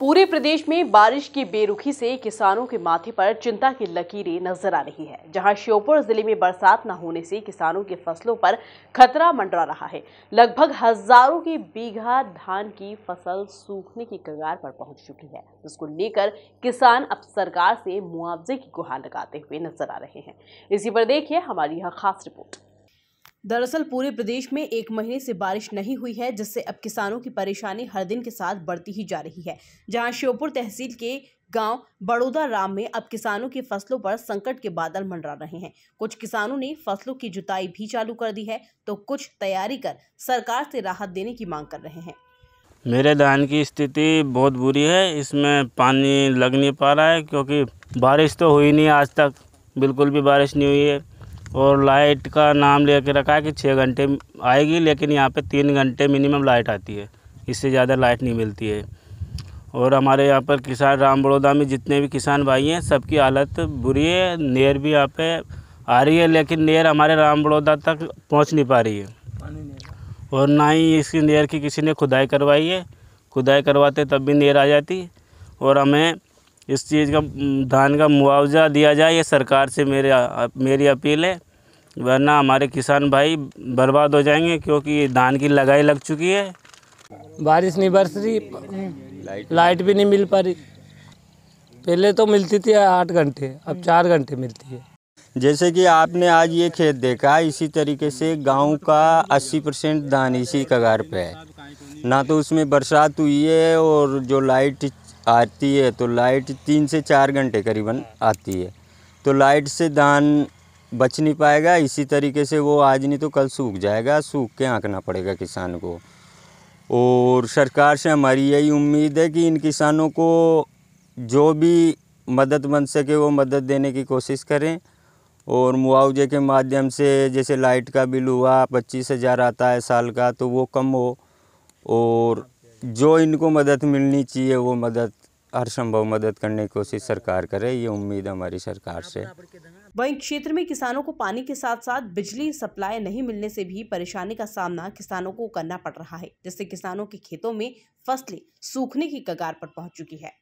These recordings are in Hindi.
पूरे प्रदेश में बारिश की बेरुखी से किसानों के माथे पर चिंता की लकीरें नजर आ रही है जहां श्योपुर जिले में बरसात न होने से किसानों की फसलों पर खतरा मंडरा रहा है लगभग हजारों की बीघा धान की फसल सूखने की कगार पर पहुंच चुकी है जिसको लेकर किसान अब सरकार से मुआवजे की गुहार लगाते हुए नजर आ रहे हैं इसी पर देखिए हमारी यह खास रिपोर्ट दरअसल पूरे प्रदेश में एक महीने से बारिश नहीं हुई है जिससे अब किसानों की परेशानी हर दिन के साथ बढ़ती ही जा रही है जहां श्योपुर तहसील के गांव बड़ौदा राम में अब किसानों की फसलों पर संकट के बादल मंडरा रहे हैं कुछ किसानों ने फसलों की जुताई भी चालू कर दी है तो कुछ तैयारी कर सरकार से राहत देने की मांग कर रहे हैं मेरे धान की स्थिति बहुत बुरी है इसमें पानी लग नहीं पा रहा है क्योंकि बारिश तो हुई नहीं आज तक बिल्कुल भी बारिश नहीं हुई है और लाइट का नाम ले कर रखा है कि छः घंटे आएगी लेकिन यहाँ पे तीन घंटे मिनिमम लाइट आती है इससे ज़्यादा लाइट नहीं मिलती है और हमारे यहाँ पर किसान राम बड़ौदा में जितने भी किसान भाई हैं सबकी हालत बुरी है नेर भी यहाँ पे आ रही है लेकिन नेर हमारे राम बड़ौदा तक पहुँच नहीं पा रही है और ना ही इसकी नेर की किसी ने खुदाई करवाई है खुदाई करवाते तब भी नेर आ जाती और हमें इस चीज़ का धान का मुआवजा दिया जाए ये सरकार से मेरे मेरी अपील है वरना हमारे किसान भाई बर्बाद हो जाएंगे क्योंकि धान की लगाई लग चुकी है बारिश नहीं बरस रही लाइट भी नहीं मिल पा रही पहले तो मिलती थी आठ घंटे अब चार घंटे मिलती है जैसे कि आपने आज ये खेत देखा इसी तरीके से गांव का 80 परसेंट धान इसी कगार पे है ना तो उसमें बरसात हुई है और जो लाइट आती है तो लाइट तीन से चार घंटे करीबन आती है तो लाइट से धान बच नहीं पाएगा इसी तरीके से वो आज नहीं तो कल सूख जाएगा सूख के आँखना पड़ेगा किसान को और सरकार से हमारी यही उम्मीद है कि इन किसानों को जो भी मदद बन सके वो मदद देने की कोशिश करें और मुआवजे के माध्यम से जैसे लाइट का बिल हुआ पच्चीस हज़ार आता है साल का तो वो कम हो और जो इनको मदद मिलनी चाहिए वो मदद हर संभव मदद करने की कोशिश सरकार करे ये उम्मीद हमारी सरकार से वहीं क्षेत्र में किसानों को पानी के साथ साथ बिजली सप्लाई नहीं मिलने से भी परेशानी का सामना किसानों को करना पड़ रहा है जिससे किसानों के खेतों में फसलें सूखने की कगार पर पहुंच चुकी है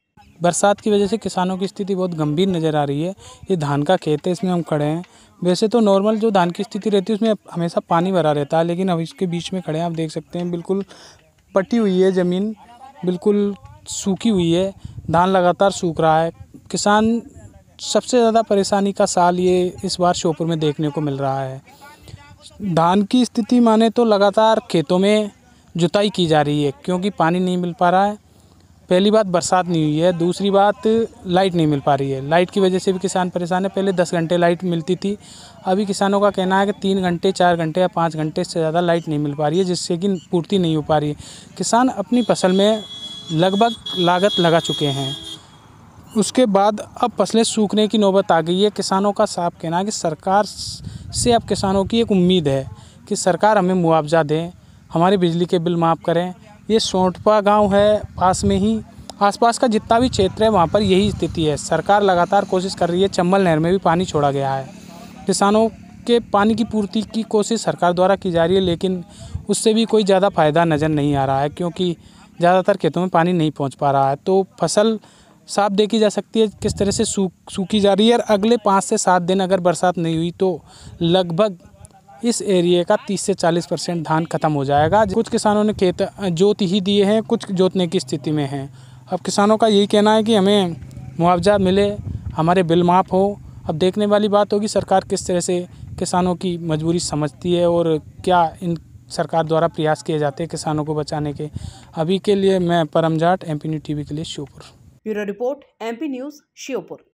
बरसात की वजह से किसानों की स्थिति बहुत गंभीर नज़र आ रही है ये धान का खेत है इसमें हम खड़े हैं वैसे तो नॉर्मल जो धान की स्थिति रहती है उसमें हमेशा पानी भरा रहता है लेकिन अब इसके बीच में खड़े हैं आप देख सकते हैं बिल्कुल पटी हुई है ज़मीन बिल्कुल सूखी हुई है धान लगातार सूख रहा है किसान सबसे ज़्यादा परेशानी का साल ये इस बार श्योपुर में देखने को मिल रहा है धान की स्थिति माने तो लगातार खेतों में जुताई की जा रही है क्योंकि पानी नहीं मिल पा रहा है पहली बात बरसात नहीं हुई है दूसरी बात लाइट नहीं मिल पा रही है लाइट की वजह से भी किसान परेशान है पहले दस घंटे लाइट मिलती थी अभी किसानों का कहना है कि तीन घंटे चार घंटे या पाँच घंटे से ज़्यादा लाइट नहीं मिल पा रही है जिससे कि पूर्ति नहीं हो पा रही है किसान अपनी फसल में लगभग लागत लगा चुके हैं उसके बाद अब फसलें सूखने की नौबत आ गई है किसानों का साफ कहना है कि सरकार से अब किसानों की एक उम्मीद है कि सरकार हमें मुआवजा दें हमारे बिजली के बिल माफ़ करें ये सोंटपा गांव है पास में ही आसपास का जितना भी क्षेत्र है वहाँ पर यही स्थिति है सरकार लगातार कोशिश कर रही है चंबल नहर में भी पानी छोड़ा गया है किसानों के पानी की पूर्ति की कोशिश सरकार द्वारा की जा रही है लेकिन उससे भी कोई ज़्यादा फ़ायदा नज़र नहीं आ रहा है क्योंकि ज़्यादातर खेतों में पानी नहीं पहुँच पा रहा है तो फसल साफ देखी जा सकती है किस तरह से सूख सूखी जा रही है और अगले पाँच से सात दिन अगर बरसात नहीं हुई तो लगभग इस एरिए का 30 से 40 परसेंट धान खत्म हो जाएगा कुछ किसानों ने खेत जोत ही दिए हैं कुछ जोतने की स्थिति में हैं अब किसानों का यही कहना है कि हमें मुआवजा मिले हमारे बिल माफ़ हो अब देखने वाली बात होगी सरकार किस तरह से किसानों की मजबूरी समझती है और क्या इन सरकार द्वारा प्रयास किए जाते हैं किसानों को बचाने के अभी के लिए मैं परम जाट एम न्यूज टी के लिए Sheopur bureau report M news Sheopur